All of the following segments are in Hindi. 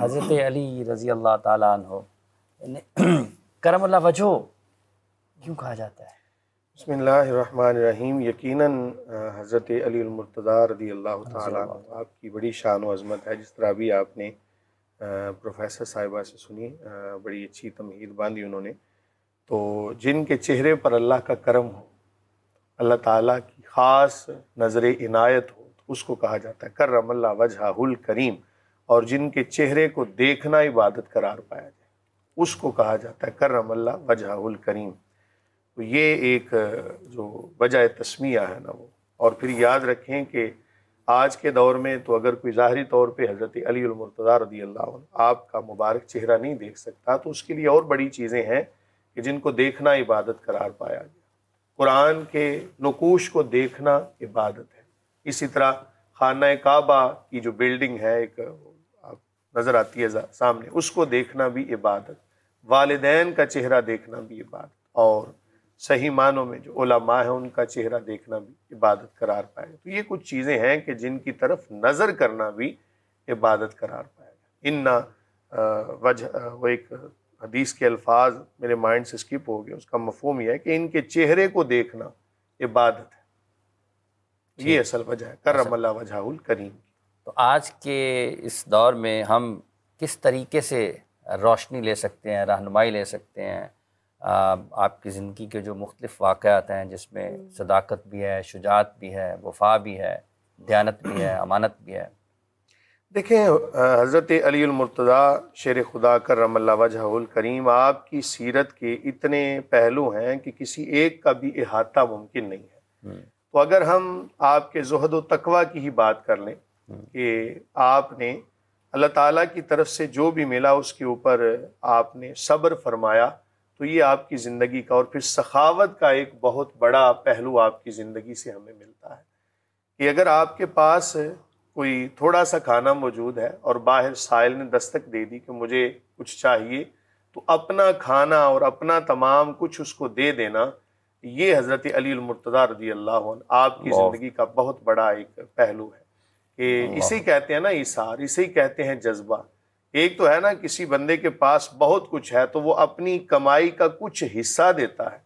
हज़रत अली रज़ी अल्लाह तह करम अल्लाह वजह क्यों कहा जाता है बसमीम यकीन हज़रत अलीमरतदा रदी अल्लाह आपकी बड़ी शान अज़मत है जिस तरह भी आपने प्रोफेसर साहिबा से सुनी बड़ी अच्छी तमहीद बांधी उन्होंने तो जिनके चेहरे पर अल्लाह का करम हो अल्लाह ताला की ख़ास नज़र इनायत हो तो उसको कहा जाता है करम अल्लाह वजह करीम और जिनके चेहरे को देखना इबादत करार पाया जाए उसको कहा जाता है करमल्ला वजहुल करीम तो ये एक जो वजह तस्मिया है ना वो और फिर याद रखें कि आज के दौर में तो अगर कोई ज़ाहरी तौर पे हज़रत अलीमरतदा रदी अल्लाह आपका मुबारक चेहरा नहीं देख सकता तो उसके लिए और बड़ी चीज़ें हैं कि जिनको देखना इबादत करार पाया गया कुरान के नकूश को देखना इबादत है इसी तरह खाना काबा की जो बिल्डिंग है एक नज़र आती है सामने उसको देखना भी इबादत वालदेन का चेहरा देखना भी इबादत और सही मानों में जो माँ है उनका चेहरा देखना भी इबादत करार पाएगा तो ये कुछ चीज़ें हैं कि जिनकी तरफ नज़र करना भी इबादत करार पाएगा ना वजह वो एक हदीस के अल्फाज मेरे माइंड से स्किप हो गए उसका मफहम यह है कि इनके चेहरे को देखना इबादत है ये असल वजह है करम अल्लाह वजहुल करीम तो आज के इस दौर में हम किस तरीके से रोशनी ले सकते हैं रहनुमाई ले सकते हैं आपकी ज़िंदगी के जो मुख्तफ वाक़ात हैं जिसमें हम्म। सदाकत भी है शुजात भी है वफा भी है दयानत भी है अमानत भी है देखें हज़रत अलीमरतदा शेर खुदा कर रमल करीम आपकी सीरत के इतने पहलू हैं कि किसी एक का भी अहाता मुमकिन नहीं है हम्म। तो अगर हम आपके जहद व तकवा की ही बात कर लें कि आपने अल्लाह ताला की तरफ से जो भी मिला उसके ऊपर आपने सब्र फरमाया तो ये आपकी ज़िंदगी का और फिर सखावत का एक बहुत बड़ा पहलू आपकी ज़िंदगी से हमें मिलता है कि अगर आपके पास कोई थोड़ा सा खाना मौजूद है और बाहर साहिल ने दस्तक दे दी कि मुझे कुछ चाहिए तो अपना खाना और अपना तमाम कुछ उसको दे देना ये हज़रत अली रजी अल्लाह आपकी ज़िंदगी का बहुत बड़ा एक पहलू है कि इसे ही कहते हैं ना इशार इसे ही कहते हैं जज्बा एक तो है ना किसी बंदे के पास बहुत कुछ है तो वो अपनी कमाई का कुछ हिस्सा देता है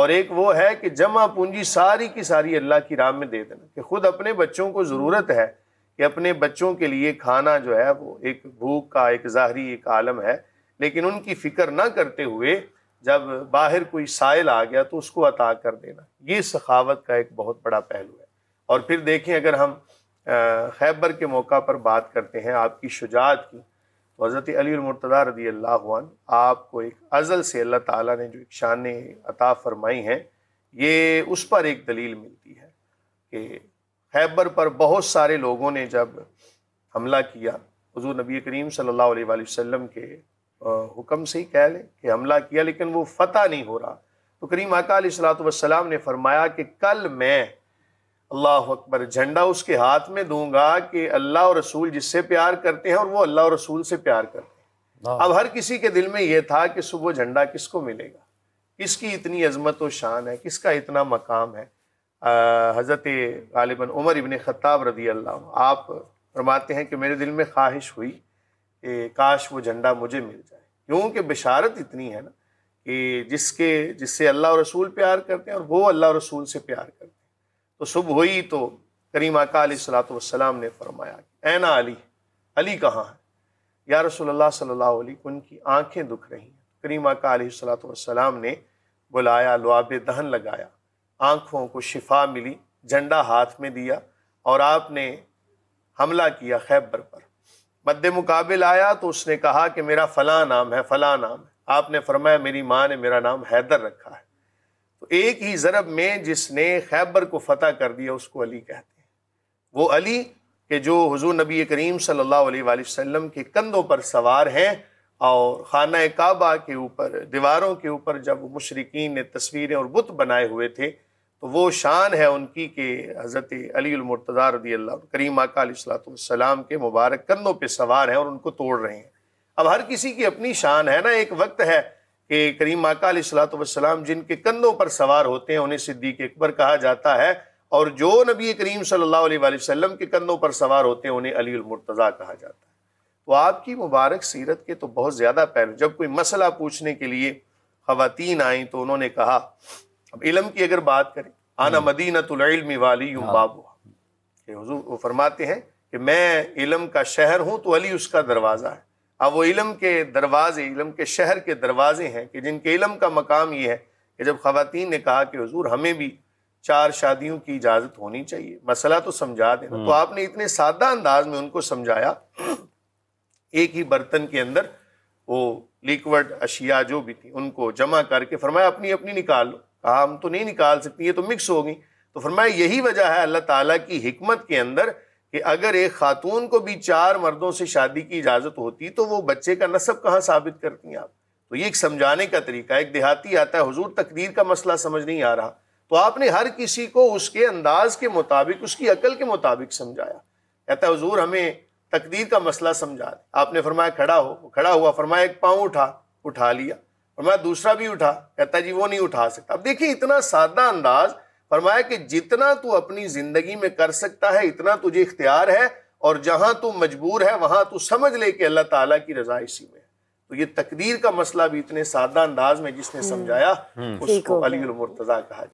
और एक वो है कि जमा पूंजी सारी की सारी अल्लाह की राम में दे देना कि खुद अपने बच्चों को ज़रूरत है कि अपने बच्चों के लिए खाना जो है वो एक भूख का एक ज़ाहरी एक आलम है लेकिन उनकी फ़िक्र ना करते हुए जब बाहर कोई साइल आ गया तो उसको अता कर देना ये सखावत का एक बहुत बड़ा पहलू है और फिर देखें अगर हम खैबर के मौका पर बात करते हैं आपकी शुजात की हज़रत अलीमरतदा रदी अल्लाह आपको एक अज़ल से अल्लाह ताला ने जो एक शान अता फरमाई हैं ये उस पर एक दलील मिलती है कि खैबर पर बहुत सारे लोगों ने जब हमला किया हजू नबी करीम सल्लल्लाहु अलैहि वसल्लम के हुक्म से ही कह लें कि हमला किया लेकिन वो फ़तह नहीं हो रहा तो करीम अकाल सलात वसलाम ने फरमाया कि कल मैं अल्लाह अकबर झंडा उसके हाथ में दूंगा कि अल्लाह और रसूल जिससे प्यार करते हैं और वो अल्लाह और रसूल से प्यार करते हैं अब हर किसी के दिल में ये था कि सुबह झंडा किसको मिलेगा किसकी इतनी अजमत व शान है किसका इतना मकाम है हज़रत गालिबन उमर इबन ख़ताब रदी अल्लाह आप फरमाते हैं कि मेरे दिल में ख्वाहिश हुई कि काश वो झंडा मुझे मिल जाए क्योंकि बशारत इतनी है ना कि जिसके जिससे अल्लाह और रसूल प्यार करते हैं और वो अल्लाह रसूल से प्यार करते हैं तो सुबह हुई तो करीमा का सलाम ने फरमाया ऐना अली अली कहाँ है या रसोल्ला सल्ला उनकी आंखें दुख रही हैं करीमा का सलातम ने बुलाया लुआब दहन लगाया आँखों को शिफा मिली झंडा हाथ में दिया और आपने हमला किया खैबर पर मद्द मुकाबिल आया तो उसने कहा कि मेरा फ़लाँ नाम है फ़लाँ नाम है आपने फरमाया मेरी माँ ने मेरा नाम हैदर रखा है तो एक ही ज़रब में जिसने खैबर को फ़तह कर दिया उसको अली कहते हैं वो अली के जो हजूर नबी करीम सल्लल्लाहु अलैहि वसल्लम के कंधों पर सवार हैं और ख़ाना काबा के ऊपर दीवारों के ऊपर जब मशरकिन ने तस्वीरें और बुत बनाए हुए थे तो वो शान है उनकी के हज़रत अलीमरतज़ा रदी अल्लाह करीम आकाम के मुबारक कंधों पर सवार हैं और उनको तोड़ रहे हैं अब हर किसी की अपनी शान है ना एक वक्त है कि करीम आका सलाम जिनके कंधों पर सवार होते हैं उन्हें सिद्दीक अकबर कहा जाता है और जो नबी करीम सल्लल्लाहु अलैहि वसल्लम के कंधों पर सवार होते हैं उन्हें अली अलीमरतज़ा कहा जाता है तो आपकी मुबारक सीरत के तो बहुत ज़्यादा पहलू जब कोई मसला पूछने के लिए खातन आई तो उन्होंने कहा अब इलम की अगर बात करें आना हम्म। मदीनतमी वाली हाँ। बाबू हजूर वो फरमाते हैं कि मैं इलम का शहर हूँ तो अली उसका दरवाज़ा है अब वो इलम के दरवाज़े इलम के शहर के दरवाज़े हैं कि जिनके इलम का मकाम ये है कि जब ख़वातीन ने कहा कि हजूर हमें भी चार शादियों की इजाज़त होनी चाहिए मसला तो समझा देना हम्म। तो आपने इतने सादा अंदाज में उनको समझाया एक ही बर्तन के अंदर वो लिक्वड अशिया जो भी थी उनको जमा करके फरमाया अपनी अपनी निकाल लो कहा हम तो नहीं निकाल सकती ये तो मिक्स हो गई तो फरमाया यही वजह है अल्लाह ताला की हमत के अंदर कि अगर एक खातून को भी चार मर्दों से शादी की इजाज़त होती तो वो बच्चे का नसब कहाँ साबित करती आप तो ये एक समझाने का तरीका एक देहाती आता है हुजूर तकदीर का मसला समझ नहीं आ रहा तो आपने हर किसी को उसके अंदाज के मुताबिक उसकी अकल के मुताबिक समझाया कहता है हजूर हमें तकदीर का मसला समझा दे आपने फरमाया खड़ा हो खड़ा हुआ फरमाया एक पाँव उठा उठा लिया फरमाया दूसरा भी उठा कहता जी वो नहीं उठा सकता अब देखिए इतना सादा अंदाज़ फरमाया कि जितना तू अपनी जिंदगी में कर सकता है इतना तुझे इख्तियार है और जहां तू मजबूर है वहां तू समझ ले कि अल्लाह ताला की रजा इसी में तो ये तकदीर का मसला भी इतने सादा अंदाज में जिसने हम्म। समझाया हम्म। उसको अली मुर्तजा कहा